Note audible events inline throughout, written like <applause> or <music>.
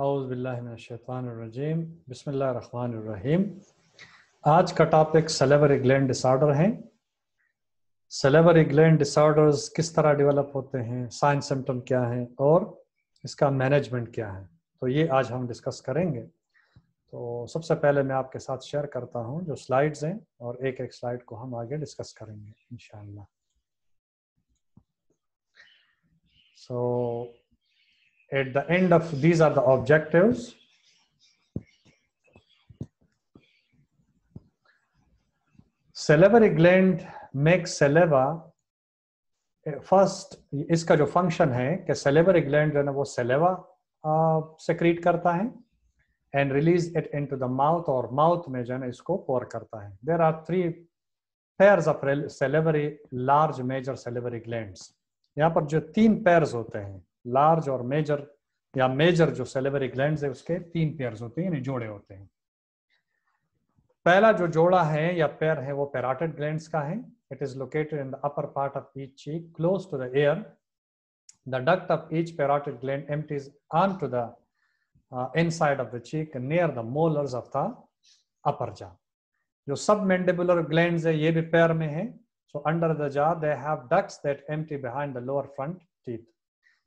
अज़बिल्लाशैतरजीम बसमीम आज का टॉपिक सलेवरी ग्लैंड डिसऑर्डर हैं सलेवरी ग्लैंड डिसऑर्डर्स किस तरह डेवलप होते हैं साइन सिम्टम क्या हैं और इसका मैनेजमेंट क्या है तो ये आज हम डिस्कस करेंगे तो सबसे पहले मैं आपके साथ शेयर करता हूँ जो स्लाइड्स हैं और एक एक स्लाइड को हम आगे डिस्कस करेंगे in so so, at the end of these are the objectives salivary gland makes saliva first eh, इसका जो फंक्शन है कि सेलेबरी ग्लैंड जो है वो सेलेवा सेक्रीट करता है and release it to the mouth और माउथ में जो है इसको पोर करता है there are three pair of salivary large major salivary glands यहाँ पर जो तीन पेयर होते हैं लार्ज और मेजर या मेजर जो सेलेवरी ग्लैंड है उसके तीन पेयर होते हैं यानी जोड़े होते हैं पहला जो जोड़ा है या पैर है वो पैराटेड ग्लैंड का है it is located in the upper part of each cheek close to the ear the duct of each parotid gland on to the inside of the cheek near the molars of the upper jaw जो mandibular gland है ये भी पैर में है सो under the jaw they have that behind the lower front teeth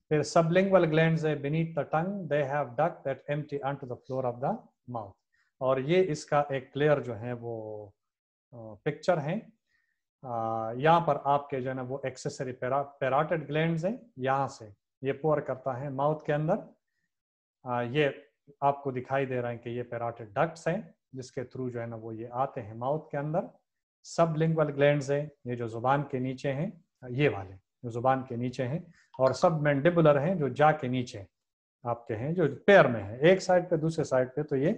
Their sublingual glands are beneath the tongue. They have duct that empty onto the floor of the mouth. और ये इसका एक क्लियर जो है वो पिक्चर है यहाँ पर आपके जो है ना वो एक्सेसरी पेराटेड ग्लैंड है यहाँ से ये पोर करता है माउथ के अंदर ये आपको दिखाई दे रहा है कि ये पेराटेड डक्ट हैं जिसके थ्रू जो है ना वो ये आते हैं माउथ के अंदर सब लिंगल ग्लैंड है ये जो जुबान के नीचे हैं ये वाले जो जुबान के नीचे हैं और सब मैंडिबुलर हैं जो जा के नीचे आपके हैं जो पैर में है एक साइड पे दूसरे साइड पे तो ये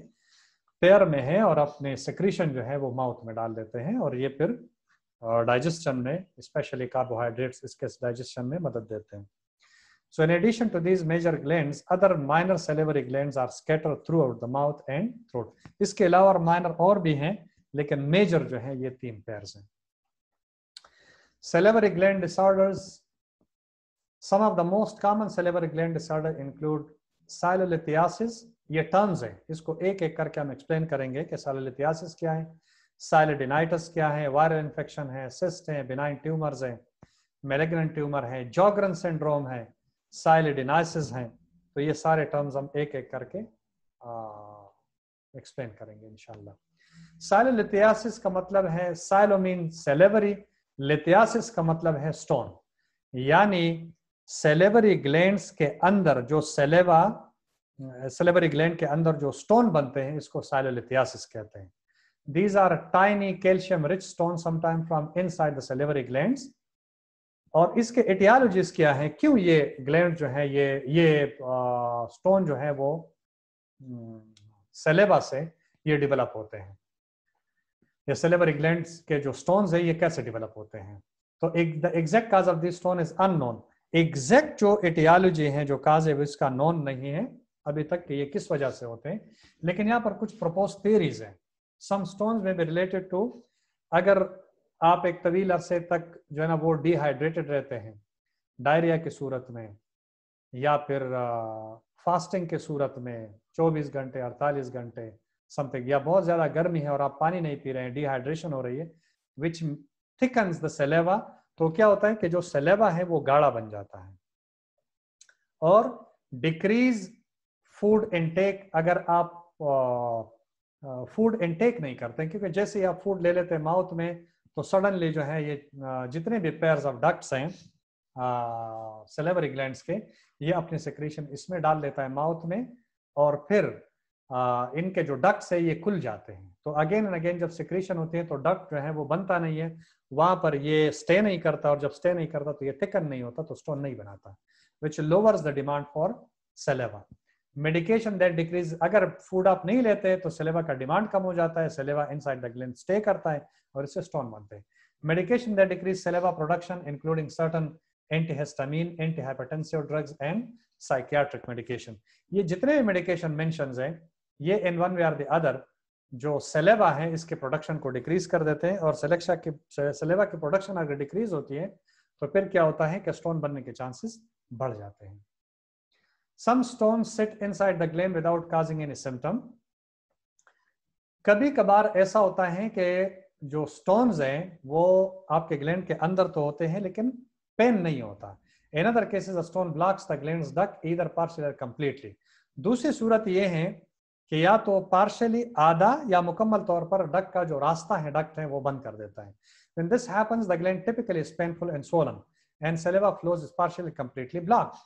पैर में है और अपने सेक्रीशन जो है वो माउथ में डाल देते हैं और ये फिर डाइजेशन में स्पेशली कार्बोहाइड्रेट्स इसके डाइजेशन में मदद देते हैं so in addition to these major gland other minor salivary gland are scatter throughout the mouth and throat इसके अलावा और और भी हैं लेकिन मेजर जो है ये तीन पेयर हैं Salivary gland disorders. Some of the most common salivary gland disorder include साइलोलिथियासिस ये टर्म्स हैं इसको एक एक करके हम एक्सप्लेन करेंगे कि साइलोलिथियासिस क्या है साइलोडिनाइटिस क्या है वायरल इन्फेक्शन है सिस्ट हैं बिनाइन ट्यूमर्स हैं मेलेग्नेंट ट्यूमर है जॉगरन सिंड्रोम है साइलिडिनाइसिस हैं तो ये सारे टर्म्स हम एक एक करके एक्सप्लेन करेंगे इनशालासिस का मतलब है साइलोमीन सेलेवरी लिथियासिस का मतलब है स्टोन यानी सेलेबरी ग्लैंड के अंदर जो सेलेवा सेलेबरी ग्लैंड के अंदर जो स्टोन बनते हैं इसको साइलोलिथियासिस कहते हैं these are tiny calcium rich stone stones from inside the salivary gland और इसके एटियालॉजीज क्या है क्यों ये ग्लैंड जो है ये ये स्टोन जो है वो सेलेबा हम्म, से ये डेवलप होते हैं या सिलेवर इग्लैंड के जो स्टोन है ये कैसे डेवलप होते हैं तो एक the exact cause of this stone is unknown exact जो एटियालॉजी है जो काज है इसका नॉन नहीं है अभी तक कि ये किस वजह से होते हैं लेकिन यहाँ पर कुछ प्रपोज थेरीज हैं सम स्टोन में भी रिलेटेड टू अगर आप एक तवील अरसे तक जो है ना वो डिहाइड्रेटेड रहते हैं डायरिया की सूरत में या फिर फास्टिंग के सूरत में 24 घंटे 48 घंटे समथिंग या बहुत ज्यादा गर्मी है और आप पानी नहीं पी रहे हैं डिहाइड्रेशन हो रही है विच थिकन्स द सेलेवा तो क्या होता है कि जो सेलेवा है वो गाढ़ा बन जाता है और डिक्रीज फूड इनटेक अगर आप फूड इनटेक नहीं करते क्योंकि जैसे ही आप फूड ले लेते हैं माउथ में तो सडनली जो है ये जितने भी पेयर्स ऑफ डक्ट्स हैं सेलेवरी ग्लैंड के ये अपने सेक्रेशन इसमें डाल लेता है माउथ में और फिर इनके जो डक्ट है ये खुल जाते हैं तो अगेन एंड अगेन जब सिक्रेशन होते हैं तो डक्ट जो है वो बनता नहीं है वहां पर ये स्टे नहीं करता और जब स्टे नहीं करता तो ये थिकन नहीं होता तो स्टोन नहीं बनाता which lowers the demand for saliva medication that decrease अगर फूड आप नहीं लेते तो सेलेवा का डिमांड कम हो जाता है saliva side the gland stay करता है और इससे स्टोन बनते हैं medication that decrease saliva production including certain antihistamine antihypertensive drugs and psychiatric medication ये जितने भी मेडिकेशन mentions हैं ये in one way are the other जो सेलेवा है इसके प्रोडक्शन को डिक्रीज कर देते हैं और सेलेक्शा के सेलेवा की प्रोडक्शन अगर डिक्रीज होती है तो फिर क्या होता है कि स्टोन बनने के चांसेस बढ़ जाते हैं some stone sit inside the gland without causing any symptom कभी कभार ऐसा होता है कि जो स्टोन हैं वो आपके ग्लैंड के अंदर तो होते हैं लेकिन पेन नहीं होता in other cases stone blocks the gland's duct either partial completely दूसरी सूरत ये है कि या तो पार्शली आधा या मुकम्मल तौर पर डक का जो रास्ता है डक्ट है वो बंद कर देता है when this happens the gland typically is painful and swollen and saliva flows is partially completely blocked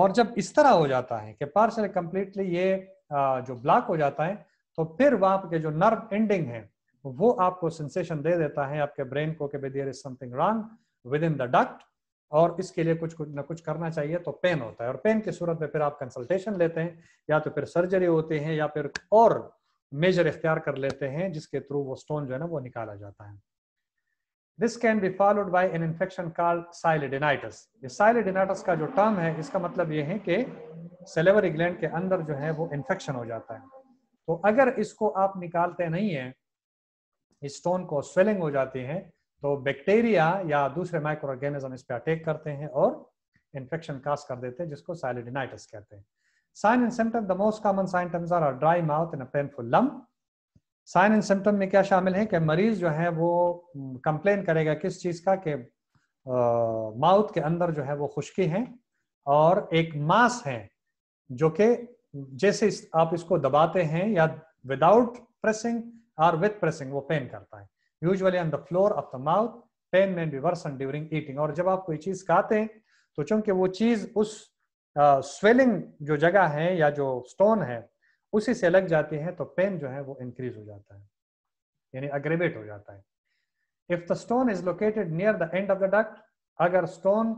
और जब इस तरह हो जाता है कि partially completely ये जो ब्लॉक हो जाता है तो फिर वहां के जो नर्व एंडिंग है वो आपको सेंसेशन दे देता है आपके ब्रेन को कि there is something wrong with in the duct और इसके लिए कुछ कुछ ना कुछ करना चाहिए तो पेन होता है और पेन की सूरत में फिर आप कंसल्टेशन लेते हैं या तो फिर सर्जरी होती है या फिर और मेजर इख्तियार कर लेते हैं जिसके थ्रू वो स्टोन जो है ना वो निकाला जाता है this can be followed by an infection called sialadenitis ये का जो टर्म है इसका मतलब ये है कि सेलेवरी ग्लैंड के अंदर जो है वो इन्फेक्शन हो जाता है तो अगर इसको आप निकालते नहीं है इस स्टोन को स्वेलिंग हो जाती है तो बैक्टीरिया या दूसरे माइक्रो ऑर्गेनिज्म इस पर अटैक करते हैं और इन्फेक्शन कास्ट कर देते हैं जिसको साइलिडिनाइटिस कहते हैं sign and symptom the most common sign terms are dry mouth and painful lump sign and symptom में क्या शामिल है कि मरीज जो है वो कंप्लेन हम्म, करेगा किस चीज का कि माउथ के अंदर जो है वो खुश्की है और एक मास है जो कि जैसे आप इसको दबाते हैं या विदाउट प्रेसिंग और विथ प्रेसिंग वो पेन करता है usually on the floor of the mouth pain may be worsen during eating और जब आप कोई चीज खाते हैं तो चूंकि वो चीज उस स्वेलिंग जो जगह है या जो स्टोन है उसी से लग जाती है तो पेन जो है वो इंक्रीज हो जाता है यानी अग्रेवेट हो जाता है if the stone is located near the end of the duct अगर स्टोन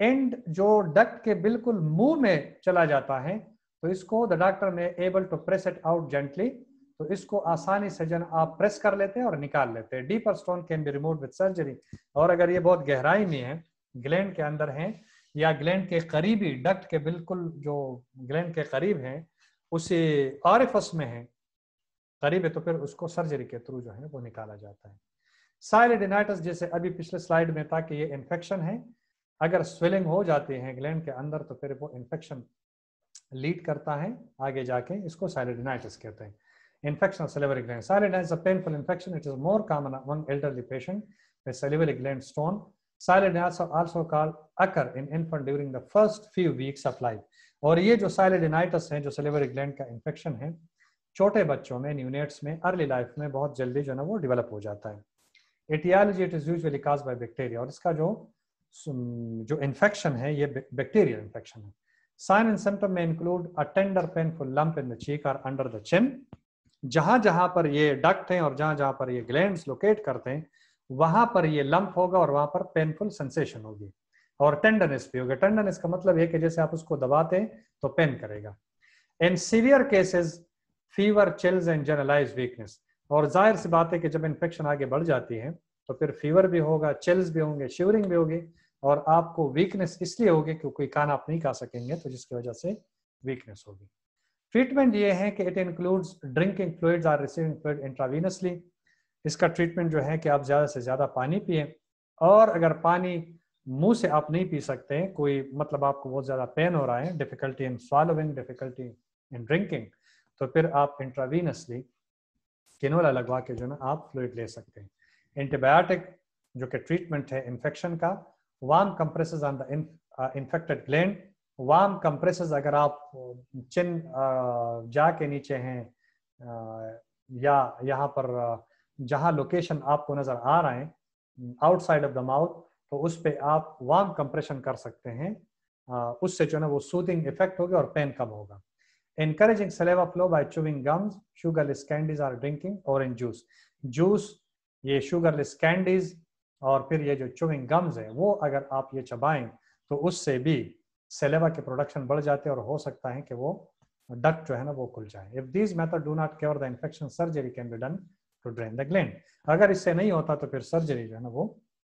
एंड जो डक्ट के बिल्कुल मुंह में चला जाता है तो इसको the doctor may able to press it out gently तो इसको आसानी से जन आप प्रेस कर लेते हैं और निकाल लेते हैं deeper stone can be remove with surgery और अगर ये बहुत गहराई में है ग्लैंड के अंदर है या ग्लैंड के करीबी डक्ट के बिल्कुल जो ग्लैंड के करीब है उसी आरफस में है करीब है तो फिर उसको सर्जरी के थ्रू जो है वो निकाला जाता है साइलेडिनाइटिस जैसे अभी पिछले स्लाइड में था कि ये इन्फेक्शन है अगर स्वेलिंग हो जाती है ग्लैंड के अंदर तो फिर वो इन्फेक्शन लीड करता है आगे जाके इसको साइलेडिनाइटिस कहते हैं Infection of salivary gland. Salivary gland is a painful infection. It is more common among elderly patients with salivary gland stone. Salivary glands are also called occur in infant during the first few weeks of life. और ये जो साइलेडिनाइटस है जो salivary gland का infection है छोटे बच्चों में न्यूनेट्स में अर्ली लाइफ में बहुत जल्दी जो है ना वो डेवलप हो जाता है aetiology it is usually cause by bacteria और इसका जो जो इन्फेक्शन है ये बैक्टीरियल इन्फेक्शन है साइन एंड सिम्टम में include a tender painful lump in the cheek और अंडर द चिन जहां जहां पर ये डक्ट हैं और जहां जहां पर ये ग्लैंड लोकेट करते हैं वहां पर ये लंप होगा और वहां पर पेनफुल सेंसेशन होगी और टेंडनेस भी होगा टेंडनेस का मतलब है कि जैसे आप उसको दबाते हैं तो पेन करेगा in severe cases fever chills and generalise weakness और जाहिर सी बात है कि जब इन्फेक्शन आगे बढ़ जाती है तो फिर फीवर भी होगा चिल्स भी होंगे शिवरिंग भी होगी और आपको वीकनेस इसलिए होगी क्योंकि कान आप नहीं खा सकेंगे तो जिसकी वजह से वीकनेस होगी ट्रीटमेंट ये है कि it includes drinking fluids or receiving fluid intravenously इसका ट्रीटमेंट जो है कि आप ज़्यादा से ज़्यादा पानी पिए और अगर पानी मुंह से आप नहीं पी सकते कोई मतलब आपको बहुत ज़्यादा पेन हो रहा है difficulty in swallowing difficulty in drinking तो फिर आप इंट्रावीनसली किनोला लगवा के जो ना आप फ्लूड ले सकते हैं एंटीबायोटिक जो कि ट्रीटमेंट है इन्फेक्शन का warm compress on the infected gland warm compress अगर आप चिन जा के नीचे हैं या यहाँ पर जहाँ लोकेशन आपको नज़र आ रहा है आउटसाइड ऑफ द माउथ तो उस पर आप वार्म कंप्रेशन कर सकते हैं उससे जो है वो सूदिंग इफेक्ट होगी और पेन कम होगा encouraging saliva flow by chewing gums sugarless candies or drinking orange juice juice ये sugarless कैंडीज और फिर ये जो चुविंग गम्स है वो अगर आप ये चबाएं तो उससे भी सेलेवा के प्रोडक्शन बढ़ जाते हैं और हो सकता है कि वो डक जो है ना वो खुल जाए if this method do not cure the infection surgery can be done to drain the gland अगर इससे नहीं होता तो फिर सर्जरी जो है ना वो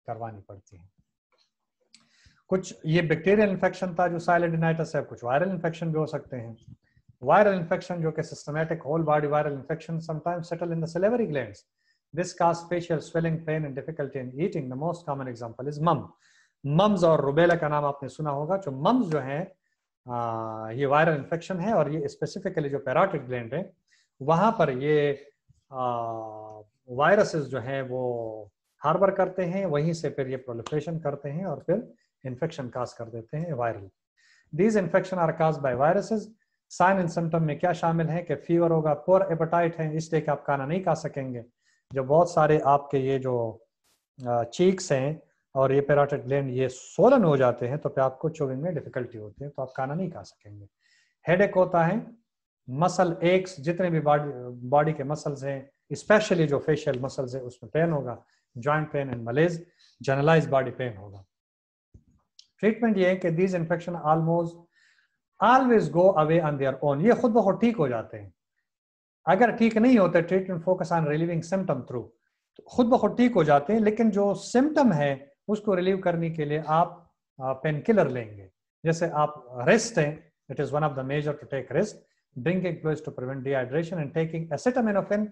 करवानी पड़ती है कुछ ये बैक्टीरियल इन्फेक्शन था जो साइलेडिनाइटिस है कुछ वायरल इन्फेक्शन भी हो सकते हैं वायरल इन्फेक्शन जो कि systematic whole body viral infection sometimes settle in the salivary glands this causes facial swelling pain and difficulty in eating the most common example is mumps mumps और rubella का नाम आपने सुना होगा जो मम्स जो है आ, ये वायरल इन्फेक्शन है और ये स्पेसिफिकली जो पैराटिक ग्लैंड है वहां पर ये वायरसेस जो है वो हार्बर करते हैं वहीं से फिर ये प्रोलिफ्रेशन करते हैं और फिर इन्फेक्शन काज कर देते हैं viral these infection are cause by viruses sign and symptom में क्या शामिल है कि फीवर होगा पोर एपेटाइट है इसलिए कि आप खाना नहीं खा सकेंगे जो बहुत सारे आपके ये जो चीक्स हैं और ये पेराटेड ग्लैंड ये सोलन हो जाते हैं तो फिर आपको चोविंग में डिफिकल्टी होती है तो आप खाना नहीं खा सकेंगे हेडेक होता है मसल एक्स जितने भी बॉडी बॉडी के मसल्स हैं स्पेशली जो फेशियल मसल्स है उसमें पेन होगा joint pain and malaise generalise body pain होगा ट्रीटमेंट ये है कि these infection almost always go away on their own ये खुद बहुत ठीक हो जाते हैं अगर ठीक नहीं होते treatment focus on relieving symptom through खुद ब खुद ठीक हो जाते हैं लेकिन जो सिम्टम है उसको रिलीव करने के लिए आप पेन uh, किलर लेंगे जैसे आप रेस्ट हैं it is one of the major to take rest drinking fluids to prevent dehydration and taking acetaminophen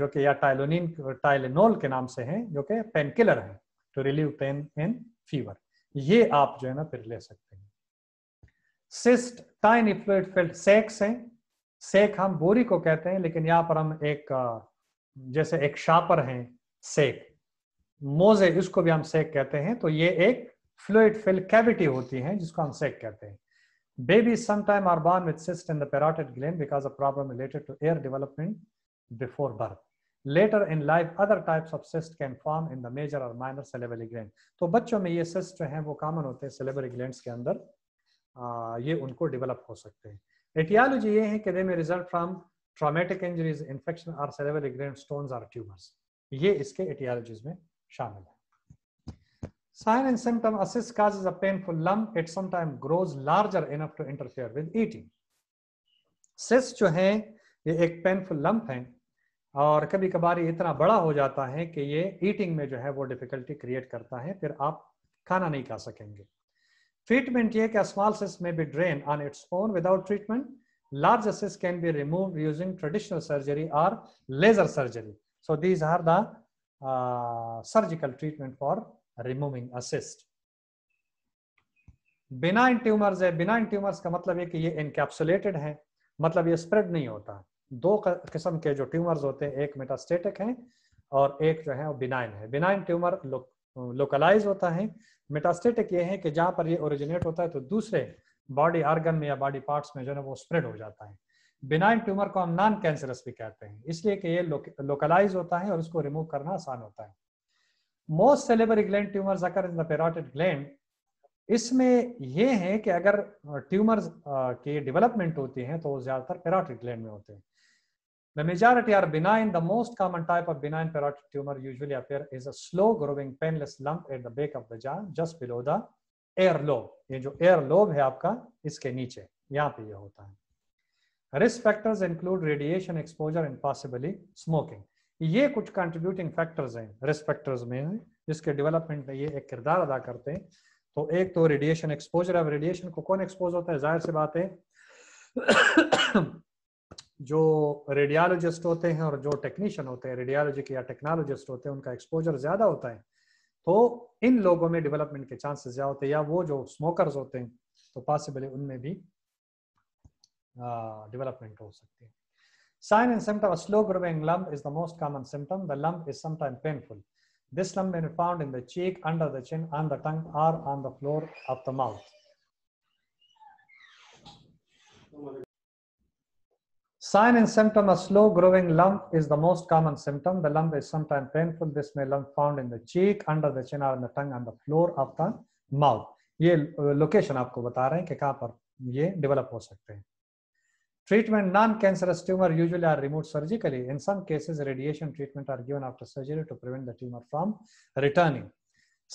जो कि या टाइलोनिन टाइलेनोल के नाम से हैं जो कि पेन किलर है to relieve pain in fever ये आप जो है ना फिर ले सकते हैं सिस्ट टाइन फ्लूड फिल्ड सेक्स हैं सेक हम बोरी को कहते हैं लेकिन यहाँ पर हम एक uh, जैसे एक शापर हैं सेक मोजे जिसको भी हम सेक कहते हैं तो ये एक फ्लूड फिल कैविटी होती है जिसको हम सेक कहते हैं baby sometime are born with cyst in the parotid because a problem related to ear development before birth later in life other types of cyst can form in the major और minor salivary gland तो बच्चों में ये cyst जो है वो common होते हैं सेलेबरी ग्लैंड के अंदर ये उनको डिवेलप हो सकते हैं एटियालॉजी ये है कि they may result from traumatic injuries infection or salivary gland stone or tumours ये इसके एटियालॉजीज में शामिल है sign and symptom a cyst causes a painful lump. It sometimes grows larger enough to interfere with eating. Cyst जो है ये एक painful lump है और कभी कभार ये इतना बड़ा हो जाता है कि ये ईटिंग में जो है वो डिफिकल्टी क्रिएट करता है फिर आप खाना नहीं खा सकेंगे ट्रीटमेंट ये कि small cyst may be drain on its own without treatment large cysts can be removed using traditional surgery or laser surgery. So these are the uh, surgical treatment for removing a cyst. Benign tumours है benign tumours का मतलब है कि ये encapsulated है मतलब ये spread नहीं होता दो किस्म के जो ट्यूमर्स होते हैं एक मेटास्टेटिक हैं और एक जो है वो बिनाइन है बिनाइन ट्यूमर लो, लोकलाइज होता है मेटास्टेटिक ये है कि जहाँ पर ये ओरिजिनेट होता है तो दूसरे बॉडी आर्गन में या बॉडी पार्ट्स में जो है वो स्प्रेड हो जाता है बिनाइन ट्यूमर को हम नॉन कैंसरस भी कहते हैं इसलिए कि ये लोकलाइज होता है और उसको रिमूव करना आसान होता है मोस्ट सेलेबरी ग्लैंड ट्यूमर अगर इन दैराटेड ग्लैंड इसमें यह है कि अगर ट्यूमर की डेवलपमेंट होती है तो ज्यादातर पेराटेड ग्लैंड में होते हैं The majority are benign. The most common type of benign parotid tumor usually appear is a slow growing painless lump at the back of the jaw just below the earlobe. ये जो earlobe है आपका इसके नीचे यहाँ पे ये होता है risk factors include radiation exposure and possibly smoking ये कुछ कंट्रीब्यूटिंग फैक्टर्स हैं रिस्क फैक्टर्स में जिसके डेवलपमेंट में ये एक किरदार अदा करते हैं तो एक तो रेडिएशन एक्सपोजर अब रेडिएशन को कौन एक्सपोज होता है जाहिर सी बात है <coughs> जो रेडियोलॉजिस्ट होते हैं और जो टेक्नीशियन होते हैं रेडियोलॉजी के या टेक्नोलॉजिस्ट होते हैं उनका एक्सपोजर ज्यादा होता है तो इन लोगों में डेवलपमेंट के चांसेस ज्यादा होते हैं या वो जो स्मोकर्स होते हैं तो पॉसिबली उनमें भी डेवलपमेंट हो सकती है sign and symptom slow growing lump is the most common symptom the lump is is painful this lump lump found in the cheek under the chin on the tongue or on the floor of the mouth Sign and symptom A slow growing lump is the most common symptom. The lump is sometimes painful. This may lump found in the cheek, under the chin, or in the tongue, on the floor of the mouth. ये location आपको बता रहे हैं कि कहाँ पर ये develop हो सकते हैं Treatment non-cancerous tumor usually are removed surgically. In some cases, radiation treatment are given after surgery to prevent the tumor from returning.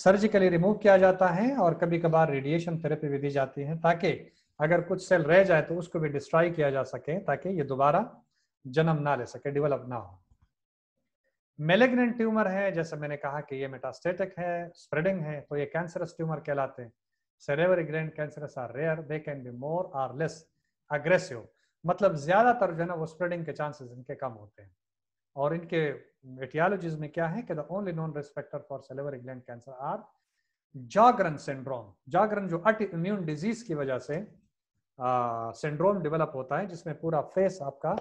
Surgically remove किया जाता है और कभी कभार रेडिएशन थेरेपी भी दी जाती है ताकि अगर कुछ सेल रह जाए तो उसको भी डिस्ट्रॉय किया जा सके ताकि ये दोबारा जन्म ना ले सके डेवलप ना हो मेलेग्नेंट ट्यूमर है जैसे मैंने कहा कि ये मेटास्टेटिक है स्प्रेडिंग है तो ये कैंसरस ट्यूमर कहलाते हैं salivary gland cancerous are rare they can be more or less aggressive मतलब ज़्यादातर जो है ना वो स्प्रेडिंग के चांसेस इनके कम होते हैं और इनके एटियालॉजीज में क्या है कि the only known respecter for salivary gland cancer are Sjogren syndrome Sjogren जो अट इम्यून डिजीज की वजह से सिंड्रोम डेवलप होता है जिसमें पूरा फेस आपका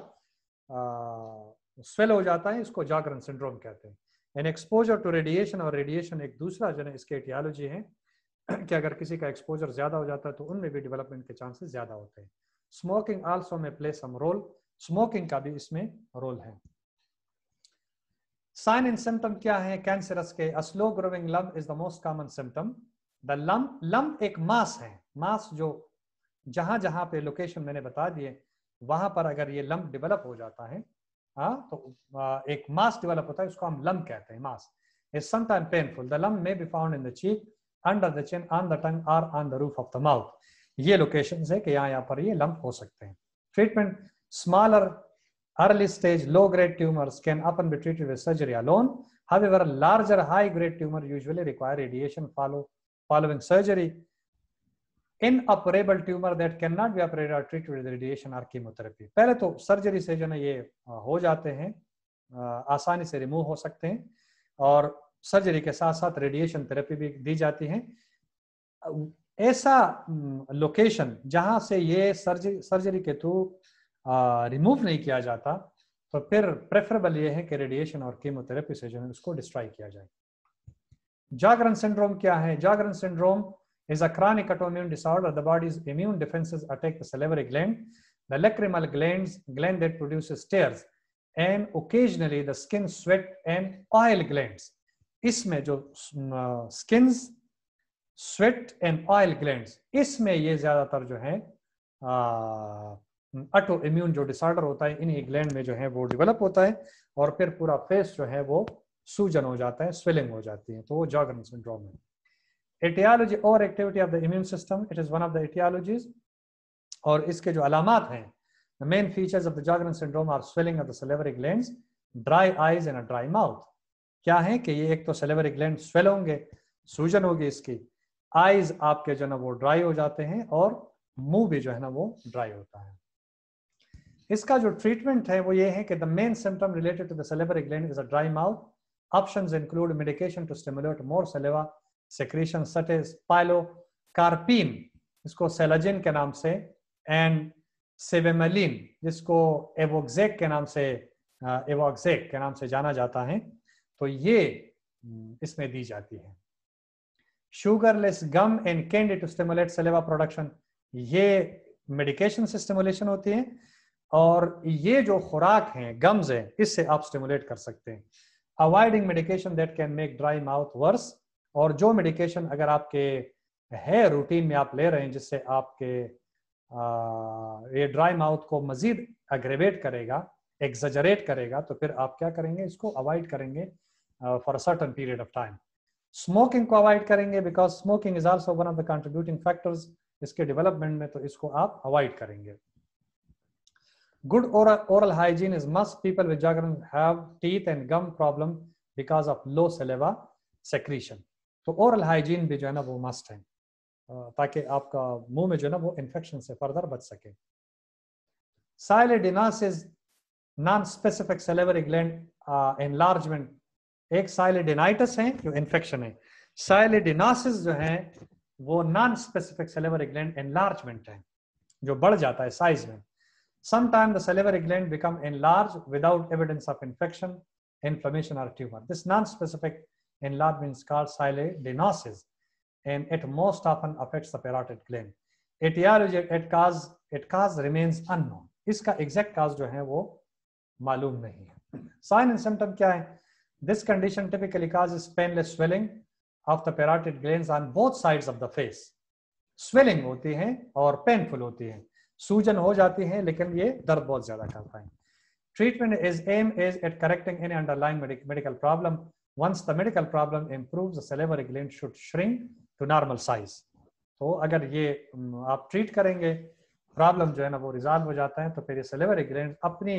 स्वेल हो जाता है इसको जागरण सिंड्रोम कहते हैं एन एक्सपोजर टू रेडिएशन और रेडिएशन एक दूसरा जो है इसके एटियालॉजी है <clears throat> कि अगर किसी का एक्सपोजर ज़्यादा हो जाता है तो उनमें भी डेवलपमेंट के चांसेस ज़्यादा होते हैं smoking also may play some role smoking का भी इसमें रोल है साइन एंड सिम्टम क्या है कैंसरस के slow growing lump is the most common symptom the lump lump एक मास है मास जो जहां जहां पे लोकेशन मैंने बता दिए वहां पर अगर ये लम्ब डेवलप हो जाता है आ, तो आ, एक मास डेवलप होता है उसको हम लम्ब कहते हैं mass is sometime painful the lump may be found in the cheek under the chin on the tongue or on the roof of the mouth ये लोकेशन है कि यहाँ यहाँ पर ये लंप हो सकते हैं treatment smaller early stage low grade tumours can often be treated with surgery alone however larger high grade tumour usually require radiation follow following surgery inoperable tumour that can not be operate or treat with radiation or chemotherapy पहले तो surgery से जो ना ये हो जाते हैं आसानी से रिमूव हो सकते हैं और सर्जरी के साथ साथ रेडिएशन थेरेपी भी दी जाती है ऐसा लोकेशन जहां से ये सर्जरी सर्जरी के थ्रू रिमूव नहीं किया जाता तो फिर प्रेफरेबल ये है कि रेडिएशन और कीमोथेरेपी से जो है उसको डिस्ट्रॉय किया जाए जागरण सिंड्रोम क्या है Sjogren syndrome is a chronic autoimmune disorder the body's immune defence attack the salivary gland the lacrimal glands gland that produces tears and occasionally the skin sweat and oil glands इसमें जो skin's sweat and oil gland इसमें ये ज्यादातर जो है auto immune जो disorder होता है इन्हीं ग्लैंड में जो है वो डिवेलप होता है और फिर पूरा फेस जो है वो सूजन हो जाता है स्वेलिंग हो जाती है तो वो जॉगन सिंड्रोम है एटियालॉजी और activity of the immune system it is one of the aetiologies और इसके जो अलामत हैं The main features of the Sjogren syndrome are swelling of the salivary glands, dry eyes and a dry mouth. क्या है कि ये एक तो salivary ग्लैंड स्वेल होंगे, सूजन होगी इसकी आईज आपके जो है ना वो ड्राई हो जाते हैं और मुंह भी जो है ना वो ड्राई होता है इसका जो ट्रीटमेंट है वो ये है कि the main symptom related to the salivary gland is a dry mouth option include medication to stimulate more saliva secretion such is pilocarpine इसको सेलाजिन के नाम से एंड सेवेमलिन जिसको एवोक्जेक के नाम से एवोक्जेक uh, के नाम से जाना जाता है तो ये हम्म, इसमें दी जाती है sugarless gum and candy to stimulate saliva production ये मेडिकेशन से स्टिमुलेशन होती है और ये जो खुराक है गम्स है इससे आप स्टिमुलेट कर सकते हैं avoiding medication that can make dry mouth worse और जो मेडिकेशन अगर आपके है रूटीन में आप ले रहे हैं जिससे आपके आ, ये ड्राई माउथ को मजीद एग्रेवेट करेगा एग्जरेट करेगा तो फिर आप क्या करेंगे इसको अवॉइड करेंगे for a certain period of time smoking को अवॉइड करेंगे because smoking is also one of the contributing factors इसके डेवलपमेंट में तो इसको आप अवॉइड करेंगे good oral hygiene is must people with Sjogren have teeth and gum problem because of low low secretion तो oral hygiene भी जो है ना वो मस्ट है ताकि आपका मुंह में जो है ना वो इन्फेक्शन से फर्दर बच सके sialadenosis is non specific salivary gland enlargement एक साइलेडिनाइटिस है जो इन्फेक्शन है साइलेडिनासिस जो है वो non specific salivary gland enlargement है जो बढ़ जाता है साइज में sometime the salivary gland become enlarge without evidence of infection inflammation और tumour this non specific enlargement call sialadenosis and it most often affects the parotid gland aetiology it cause it cause remains unknown इसका exact cause जो है वो मालूम नहीं है sign and symptom क्या है This condition typically causes painless swelling of the parotid glands on both sides of the face. Swelling होती है और पेनफुल होती है सूजन हो जाती है लेकिन ये दर्द बहुत ज्यादा करता है Treatment is aim is at correcting any underlying medic medical problem. Once the medical problem improves, the salivary gland should shrink to normal size. तो अगर ये आप ट्रीट करेंगे प्रॉब्लम जो है ना वो रिजॉल्व हो जाता है तो फिर ये सेलेवरी ग्लैंड अपनी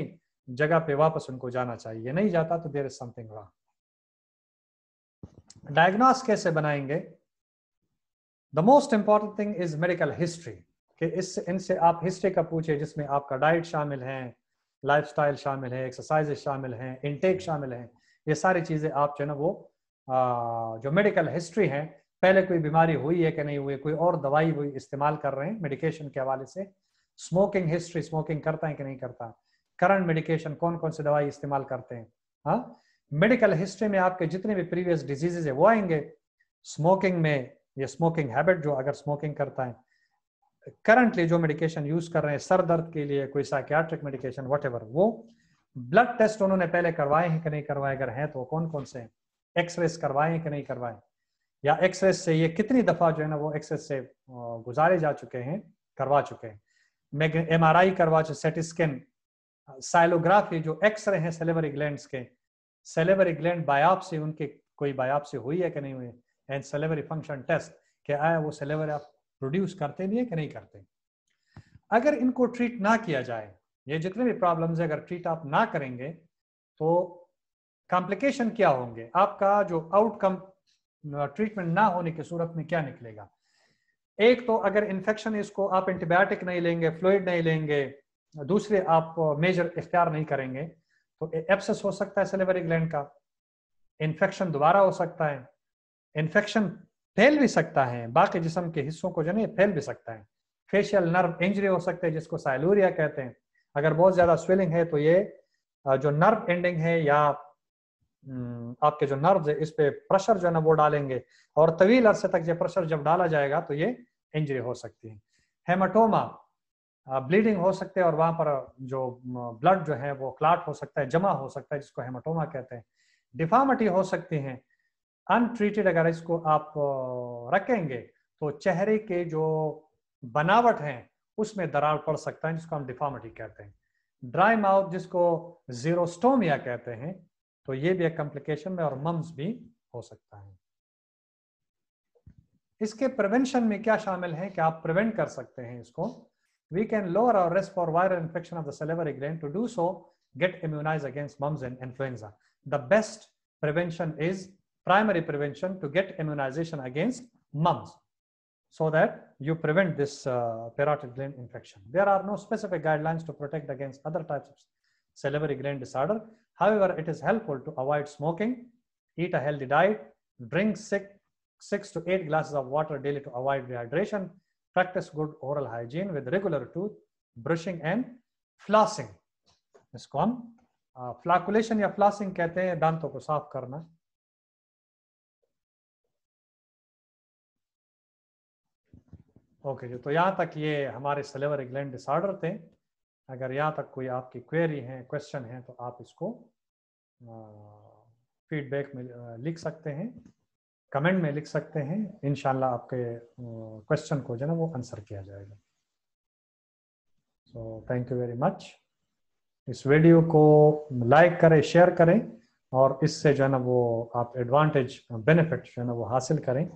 जगह पे वापस उनको जाना चाहिए नहीं जाता तो there is something wrong diagnose कैसे बनाएंगे the most important thing is medical history कि इस इनसे आप हिस्ट्री का पूछे जिसमें आपका डाइट शामिल है लाइफस्टाइल शामिल है एक्सरसाइजेज शामिल है इनटेक hmm. शामिल है ये सारी चीज़ें आप जो है ना वो आ, जो मेडिकल हिस्ट्री है पहले कोई बीमारी हुई है कि नहीं हुई कोई और दवाई वो इस्तेमाल कर रहे हैं मेडिकेशन के हवाले से स्मोकिंग हिस्ट्री स्मोकिंग करता है कि नहीं करता करंट मेडिकेशन कौन कौन सी दवाई इस्तेमाल करते हैं हाँ मेडिकल हिस्ट्री में आपके जितने भी प्रीवियस डिजीजेज है वो आएंगे स्मोकिंग में ये स्मोकिंग हैबिट जो अगर स्मोकिंग करता है करंटली जो मेडिकेशन यूज कर रहे हैं सर दर्द के लिए कोई साइकियाट्रिक मेडिकेशन वट वो ब्लड टेस्ट उन्होंने पहले करवाए हैं कि नहीं करवाए अगर हैं तो वो कौन कौन से हैं एक्सरे करवाए हैं कि नहीं करवाए या एक्सरे से ये कितनी दफा जो है ना वो एक्सरे से गुजारे जा चुके हैं करवा चुके हैं एम आर आई करवा चुके सेटिस्किन साइलोग्राफी जो एक्सरे हैं सेलेवरी ग्लैंड के सेलेवरी ग्लैंड बायोप्सी उनके कोई बायोप्सी हुई है कि नहीं हुई एंड सेलेवरी फंक्शन टेस्ट कि आया वो सेलेवर आप प्रोड्यूस करते भी है कि नहीं करते अगर इनको ट्रीट ना किया जाए ये जितने भी प्रॉब्लम्स है अगर ट्रीट आप ना करेंगे तो कॉम्प्लिकेशन क्या होंगे आपका जो आउटकम ट्रीटमेंट ना होने की सूरत में क्या निकलेगा एक तो अगर इन्फेक्शन इसको आप एंटीबायोटिक नहीं लेंगे फ्लूड नहीं लेंगे दूसरे आप मेजर इख्तियार नहीं करेंगे तो एप्सस हो सकता है सेलेवरी ग्लैंड का इन्फेक्शन दोबारा हो सकता है इन्फेक्शन फैल भी सकता है बाकी जिसम के हिस्सों को जो है फैल भी सकता है फेशियल नर्व इंजरी हो सकते हैं जिसको साइलूरिया कहते हैं अगर बहुत ज्यादा स्वेलिंग है तो ये जो नर्व एंडिंग है या हम्म, आपके जो नर्व है इस पे प्रेशर जो है ना वो डालेंगे और तवील अरसे तक ये प्रेशर जब डाला जाएगा तो ये इंजरी हो सकती है हेमाटोमा ब्लीडिंग हो सकते हैं और वहां पर जो ब्लड जो है वो क्लाट हो सकता है जमा हो सकता है जिसको हेमाटोमा कहते हैं डिफामटी हो सकती है अनट्रीटेड अगर इसको आप रखेंगे तो चेहरे के जो बनावट है उसमें दरार पड़ सकता है जिसको हम डिफामटी कहते हैं ड्राई माउथ जिसको जीरोस्टोमिया कहते हैं तो ये भी एक कॉम्प्लिकेशन में और मम्स भी हो सकता है इसके प्रिवेंशन में क्या शामिल है कि आप प्रिवेंट कर सकते हैं इसको we can lower our risk for viral infection of the salivary gland. To do so, get immunized against mumps and influenza. The best prevention is primary prevention to get immunization against mumps so that you prevent this uh, parotid gland infection. There are no specific guidelines to protect against other types of salivary gland disorder. However, it is helpful to avoid smoking, eat a healthy diet, drink six, six to eight glasses of water daily to avoid dehydration, Practice good oral hygiene with regular tooth brushing and flossing. इसको हम flocculation ya flossing kehte hain दांतों ko saaf karna okay okay, तो यहाँ तक ये हमारे salivary gland disorder थे अगर यहाँ तक कोई आपकी क्वेरी है क्वेश्चन है तो आप इसको फीडबैक में लिख सकते हैं कमेंट में लिख सकते हैं इनशाला आपके क्वेश्चन को जो है ना वो आंसर किया जाएगा so thank you very much इस वीडियो को लाइक करें शेयर करें और इससे जो है ना वो आप एडवांटेज बेनिफिट जो है ना वो हासिल करें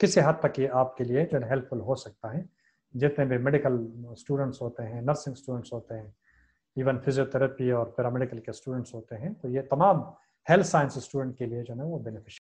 किसी हद तक ये आपके लिए जो है हेल्पफुल हो सकता है जितने भी मेडिकल स्टूडेंट्स होते हैं नर्सिंग स्टूडेंट्स होते हैं इवन फिजियोथेरेपी और पैरामेडिकल के स्टूडेंट्स होते हैं तो ये तमाम हेल्थ साइंस स्टूडेंट के लिए जो है वो बेनिफिशियल